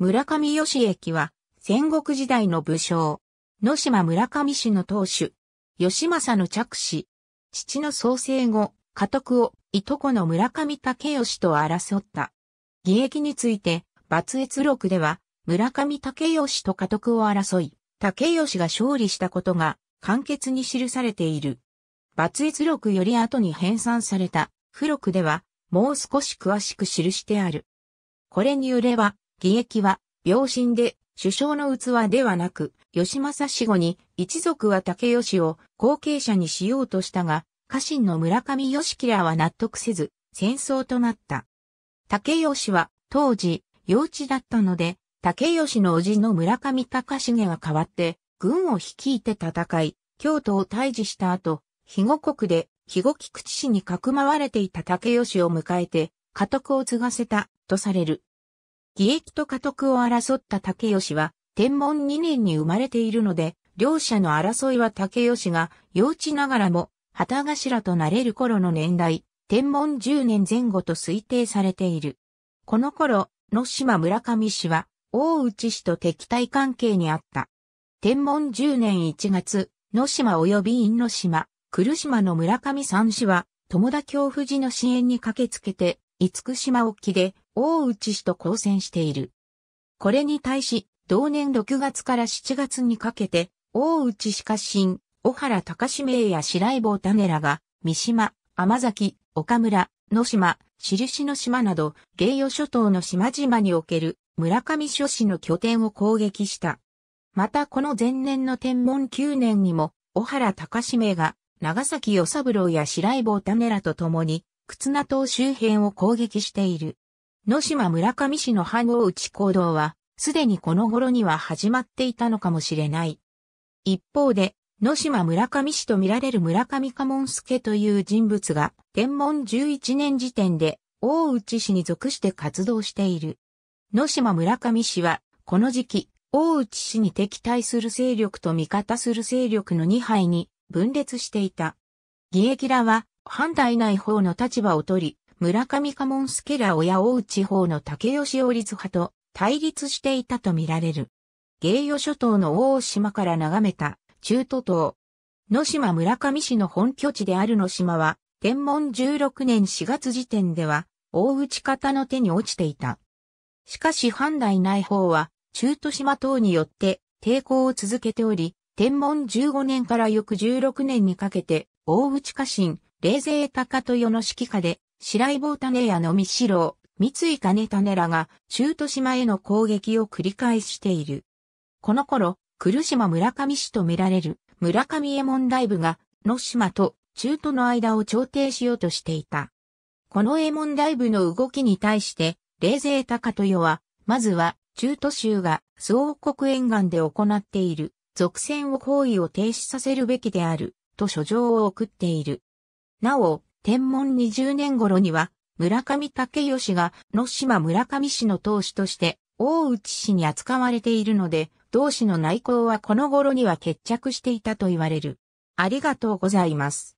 村上義駅は、戦国時代の武将、野島村上氏の当主、義政の着手、父の創生後、家督をいとこの村上武義と争った。義役について、抜越録では、村上武義と家督を争い、武義が勝利したことが、簡潔に記されている。抜越録より後に編纂された、付録では、もう少し詳しく記してある。これによれば、義役は、病身で、首相の器ではなく、吉政氏後に一族は竹吉を後継者にしようとしたが、家臣の村上義輝らは納得せず、戦争となった。竹吉は当時、幼稚だったので、竹吉の叔父の村上隆重が代わって、軍を率いて戦い、京都を退治した後、肥後国で肥後菊池氏にかくまわれていた竹吉を迎えて、家督を継がせた、とされる。義役と家督を争った竹吉は、天文2年に生まれているので、両者の争いは竹吉が幼稚ながらも、旗頭となれる頃の年代、天文10年前後と推定されている。この頃、野島村上氏は、大内氏と敵対関係にあった。天文10年1月、野島及び因島、来島の村上三氏は、友田京夫士の支援に駆けつけて、厳島沖で大内氏と交戦している。これに対し、同年6月から7月にかけて、大内氏家臣、小原隆名や白井坊種らが、三島、天崎、岡村、野島、印の島など、芸予諸島の島々における村上諸氏の拠点を攻撃した。またこの前年の天文9年にも、小原隆名が、長崎与三郎や白井坊種らと共に、忽那島周辺を攻撃している。野島村上氏の藩応打ち行動は、すでにこの頃には始まっていたのかもしれない。一方で、野島村上氏と見られる村上家門助という人物が、天文11年時点で、大内氏に属して活動している。野島村上氏は、この時期、大内氏に敵対する勢力と味方する勢力の2敗に分裂していた。義役らは、反対ない方の立場を取り、村上家門助ら親大内方の竹吉を立派と対立していたとみられる。芸与諸島の大島から眺めた中都島。野島村上市の本拠地である野島は、天文16年4月時点では、大内方の手に落ちていた。しかし断な内方は、中都島等によって抵抗を続けており、天文15年から翌16年にかけて、大内家臣、冷勢高豊の指揮下で、白井棒種屋の三四三井金種らが中途島への攻撃を繰り返している。この頃、来島村上市と見られる村上衛門大部が野島と中途の間を調停しようとしていた。この衛門大部の動きに対して、冷勢高豊は、まずは中途州が総国沿岸で行っている俗戦を行為を停止させるべきであると書状を送っている。なお、天文20年頃には、村上武義が野島村上氏の当主として大内氏に扱われているので、同氏の内向はこの頃には決着していたと言われる。ありがとうございます。